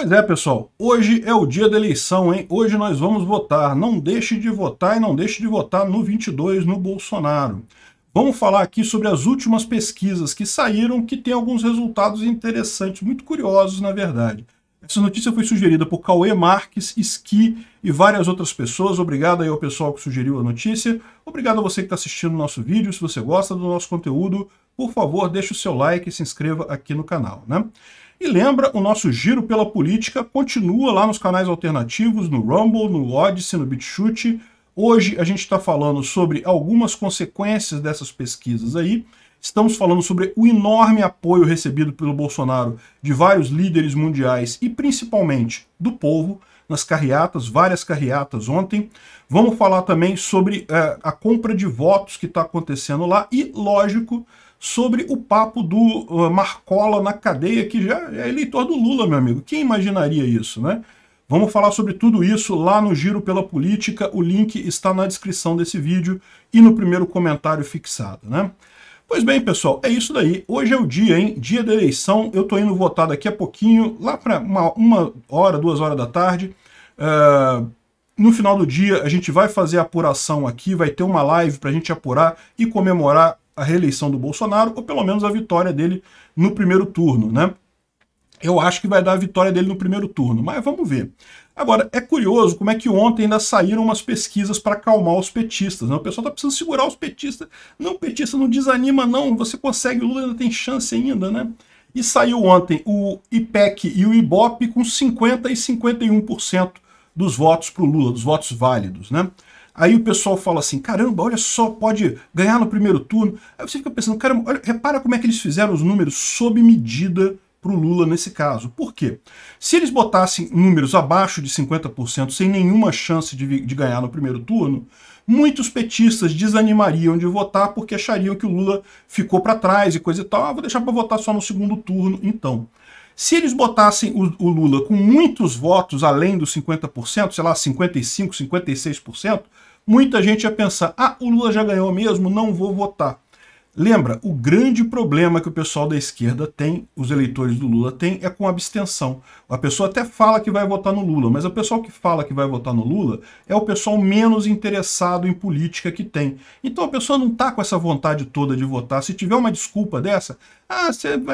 Pois é, pessoal, hoje é o dia da eleição, hein? Hoje nós vamos votar. Não deixe de votar e não deixe de votar no 22, no Bolsonaro. Vamos falar aqui sobre as últimas pesquisas que saíram, que tem alguns resultados interessantes, muito curiosos, na verdade. Essa notícia foi sugerida por Cauê Marques, Ski e várias outras pessoas. Obrigado aí ao pessoal que sugeriu a notícia. Obrigado a você que está assistindo o nosso vídeo. Se você gosta do nosso conteúdo, por favor, deixe o seu like e se inscreva aqui no canal, né? E lembra, o nosso giro pela política continua lá nos canais alternativos, no Rumble, no Odyssey, no BitChute. Hoje a gente está falando sobre algumas consequências dessas pesquisas aí. Estamos falando sobre o enorme apoio recebido pelo Bolsonaro de vários líderes mundiais e principalmente do povo nas carreatas, várias carreatas ontem. Vamos falar também sobre eh, a compra de votos que está acontecendo lá e, lógico, sobre o papo do ah, Marcola na cadeia, que já é eleitor do Lula, meu amigo. Quem imaginaria isso, né? Vamos falar sobre tudo isso lá no Giro pela Política. O link está na descrição desse vídeo e no primeiro comentário fixado, né? Pois bem, pessoal, é isso daí. Hoje é o dia, hein? Dia da eleição. Eu tô indo votar daqui a pouquinho, lá para uma, uma, hora, duas horas da tarde. Uh, no final do dia, a gente vai fazer a apuração aqui, vai ter uma live para a gente apurar e comemorar a reeleição do Bolsonaro, ou pelo menos a vitória dele no primeiro turno, né? Eu acho que vai dar a vitória dele no primeiro turno, mas vamos ver. Agora, é curioso como é que ontem ainda saíram umas pesquisas para acalmar os petistas. Né? O pessoal está precisando segurar os petistas. Não, petista, não desanima, não. Você consegue, o Lula ainda tem chance ainda, né? E saiu ontem o IPEC e o IBOP com 50% e 51% dos votos para o Lula, dos votos válidos, né? Aí o pessoal fala assim: caramba, olha só, pode ganhar no primeiro turno. Aí você fica pensando: caramba, olha, repara como é que eles fizeram os números sob medida para o Lula nesse caso. Por quê? Se eles botassem números abaixo de 50%, sem nenhuma chance de, de ganhar no primeiro turno, muitos petistas desanimariam de votar porque achariam que o Lula ficou para trás e coisa e tal. Ah, vou deixar para votar só no segundo turno, então. Se eles botassem o, o Lula com muitos votos além dos 50%, sei lá, 55%, 56%, muita gente ia pensar: ah, o Lula já ganhou mesmo, não vou votar. Lembra, o grande problema que o pessoal da esquerda tem, os eleitores do Lula têm, é com abstenção. A pessoa até fala que vai votar no Lula, mas o pessoal que fala que vai votar no Lula é o pessoal menos interessado em política que tem. Então a pessoa não está com essa vontade toda de votar. Se tiver uma desculpa dessa, ah,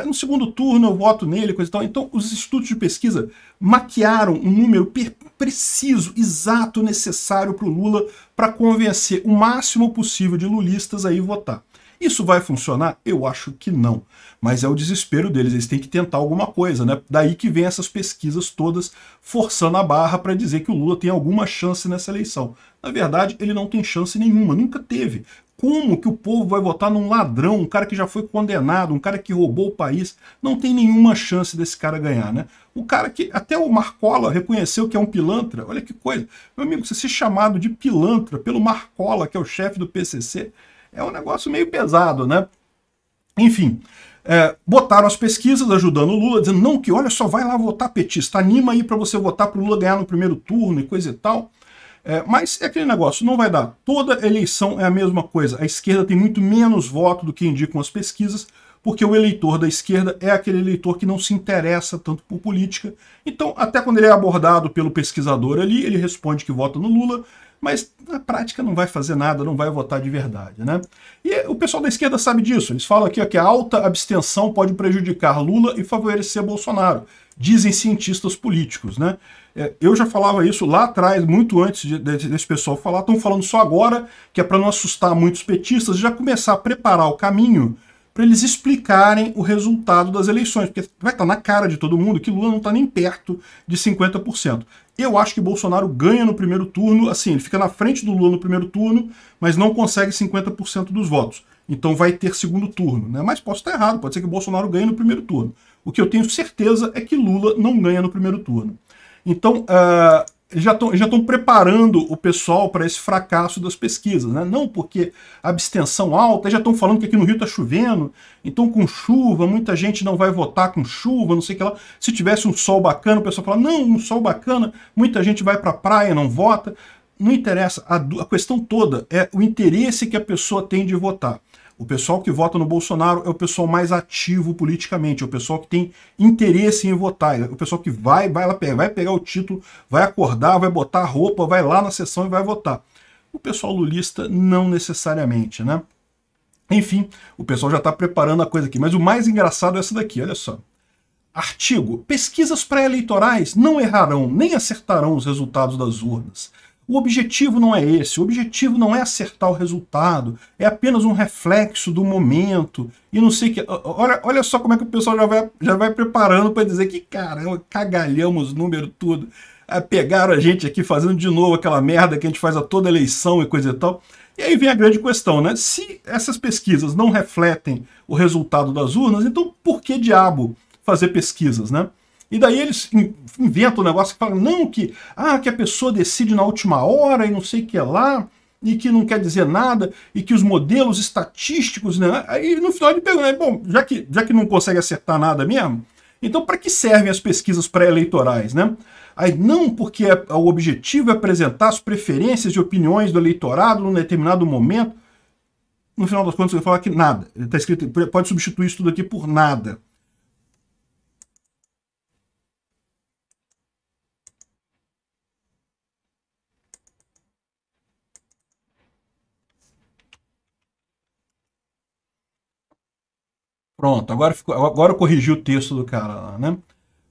no segundo turno eu voto nele, coisa e tal. Então os institutos de pesquisa maquiaram um número preciso, exato, necessário para o Lula para convencer o máximo possível de lulistas a votar. Isso vai funcionar? Eu acho que não. Mas é o desespero deles, eles têm que tentar alguma coisa, né? Daí que vem essas pesquisas todas forçando a barra para dizer que o Lula tem alguma chance nessa eleição. Na verdade, ele não tem chance nenhuma, nunca teve. Como que o povo vai votar num ladrão, um cara que já foi condenado, um cara que roubou o país? Não tem nenhuma chance desse cara ganhar, né? O cara que até o Marcola reconheceu que é um pilantra. Olha que coisa. Meu amigo, você ser chamado de pilantra pelo Marcola, que é o chefe do PCC, é um negócio meio pesado, né? Enfim, é, botaram as pesquisas ajudando o Lula, dizendo não que olha só, vai lá votar petista, anima aí para você votar para o Lula ganhar no primeiro turno e coisa e tal. É, mas é aquele negócio, não vai dar. Toda eleição é a mesma coisa. A esquerda tem muito menos voto do que indicam as pesquisas, porque o eleitor da esquerda é aquele eleitor que não se interessa tanto por política. Então, até quando ele é abordado pelo pesquisador ali, ele responde que vota no Lula, mas na prática não vai fazer nada, não vai votar de verdade, né? E o pessoal da esquerda sabe disso. Eles falam aqui ó, que a alta abstenção pode prejudicar Lula e favorecer Bolsonaro, dizem cientistas políticos, né? É, eu já falava isso lá atrás, muito antes de, de, desse pessoal falar. Estão falando só agora que é para não assustar muitos petistas, já começar a preparar o caminho para eles explicarem o resultado das eleições, porque vai estar tá na cara de todo mundo que Lula não está nem perto de 50%. Eu acho que Bolsonaro ganha no primeiro turno, assim, ele fica na frente do Lula no primeiro turno, mas não consegue 50% dos votos. Então vai ter segundo turno, né? Mas posso estar errado, pode ser que Bolsonaro ganhe no primeiro turno. O que eu tenho certeza é que Lula não ganha no primeiro turno. Então, uh, eles já estão preparando o pessoal para esse fracasso das pesquisas. Né? Não porque abstenção alta, já estão falando que aqui no Rio está chovendo, então com chuva, muita gente não vai votar com chuva, não sei o que lá. Se tivesse um sol bacana, o pessoal fala, não, um sol bacana, muita gente vai para a praia, não vota. Não interessa, a, a questão toda é o interesse que a pessoa tem de votar. O pessoal que vota no Bolsonaro é o pessoal mais ativo politicamente, é o pessoal que tem interesse em votar, é o pessoal que vai, vai, lá, vai pegar o título, vai acordar, vai botar a roupa, vai lá na sessão e vai votar. O pessoal lulista não necessariamente, né? Enfim, o pessoal já está preparando a coisa aqui. Mas o mais engraçado é essa daqui, olha só. Artigo: pesquisas pré-eleitorais não errarão nem acertarão os resultados das urnas. O objetivo não é esse, o objetivo não é acertar o resultado, é apenas um reflexo do momento e não sei que. Olha, olha só como é que o pessoal já vai, já vai preparando para dizer que caramba, cagalhamos o número tudo. Ah, pegaram a gente aqui fazendo de novo aquela merda que a gente faz a toda eleição e coisa e tal. E aí vem a grande questão, né? Se essas pesquisas não refletem o resultado das urnas, então por que diabo fazer pesquisas, né? E daí eles inventam um negócio que fala, não, que, ah, que a pessoa decide na última hora e não sei o que é lá, e que não quer dizer nada, e que os modelos estatísticos, né? Aí no final ele pergunta, né? bom, já que, já que não consegue acertar nada mesmo, então para que servem as pesquisas pré-eleitorais, né? Aí não porque é, o objetivo é apresentar as preferências e opiniões do eleitorado num determinado momento. No final das contas, ele fala que nada. Ele está escrito, pode substituir isso tudo aqui por nada. Pronto, agora, ficou, agora eu corrigi o texto do cara lá, né?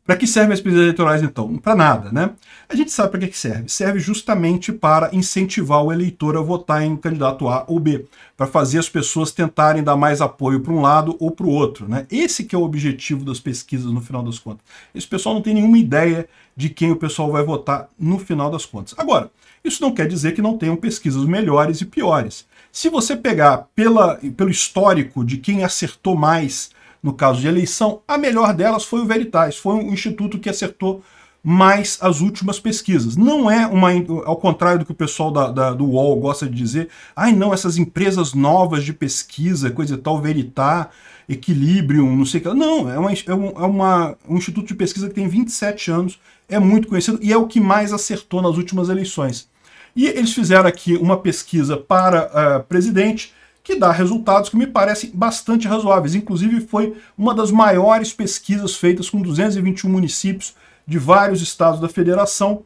Para que servem as pesquisas eleitorais, então? Para nada, né? A gente sabe para que serve. Serve justamente para incentivar o eleitor a votar em candidato A ou B, para fazer as pessoas tentarem dar mais apoio para um lado ou para o outro, né? Esse que é o objetivo das pesquisas no final das contas. Esse pessoal não tem nenhuma ideia de quem o pessoal vai votar no final das contas. Agora, isso não quer dizer que não tenham pesquisas melhores e piores. Se você pegar pela, pelo histórico de quem acertou mais no caso de eleição, a melhor delas foi o Veritas, foi um instituto que acertou mais as últimas pesquisas. Não é uma. Ao contrário do que o pessoal da, da, do UOL gosta de dizer, ai não, essas empresas novas de pesquisa, coisa e tal, Veritar, Equilibrium, não sei o que. Não, é, uma, é, um, é uma, um instituto de pesquisa que tem 27 anos, é muito conhecido e é o que mais acertou nas últimas eleições. E eles fizeram aqui uma pesquisa para uh, presidente que dá resultados que me parecem bastante razoáveis. Inclusive, foi uma das maiores pesquisas feitas com 221 municípios de vários estados da federação.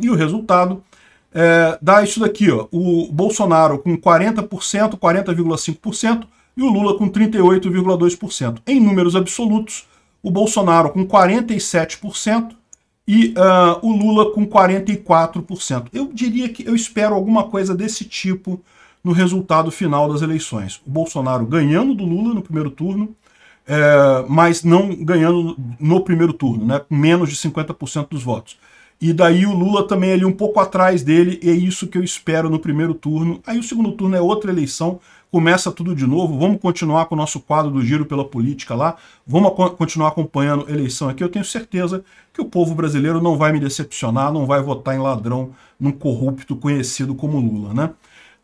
E o resultado é, dá isso daqui: ó, o Bolsonaro com 40%, 40,5% e o Lula com 38,2%. Em números absolutos, o Bolsonaro com 47% e uh, o Lula com 44%. Eu diria que eu espero alguma coisa desse tipo no resultado final das eleições. O Bolsonaro ganhando do Lula no primeiro turno, é, mas não ganhando no primeiro turno, né, com menos de 50% dos votos. E daí o Lula também ali um pouco atrás dele, e é isso que eu espero no primeiro turno. Aí o segundo turno é outra eleição, começa tudo de novo, vamos continuar com o nosso quadro do Giro pela Política lá, vamos continuar acompanhando a eleição aqui. Eu tenho certeza que o povo brasileiro não vai me decepcionar, não vai votar em ladrão, num corrupto conhecido como Lula, né?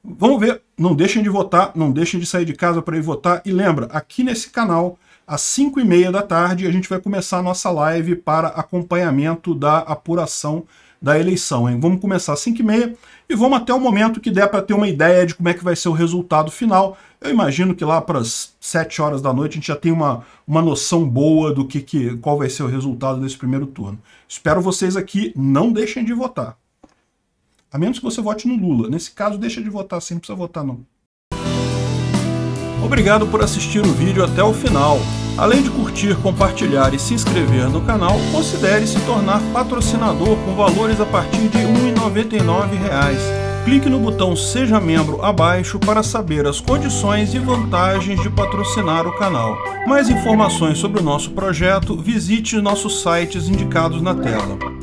Vamos ver, não deixem de votar, não deixem de sair de casa para ir votar. E lembra, aqui nesse canal, às 5 e meia da tarde, a gente vai começar a nossa live para acompanhamento da apuração da eleição. Hein? Vamos começar às 5 e meia e vamos até o momento que der para ter uma ideia de como é que vai ser o resultado final. Eu imagino que lá para as 7 horas da noite a gente já tem uma, uma noção boa do que, que qual vai ser o resultado desse primeiro turno. Espero vocês aqui, não deixem de votar. A menos que você vote no Lula. Nesse caso, deixa de votar sim, não precisa votar não. Obrigado por assistir o vídeo até o final. Além de curtir, compartilhar e se inscrever no canal, considere se tornar patrocinador com valores a partir de R$ 1,99 clique no botão Seja Membro abaixo para saber as condições e vantagens de patrocinar o canal. Mais informações sobre o nosso projeto, visite nossos sites indicados na tela.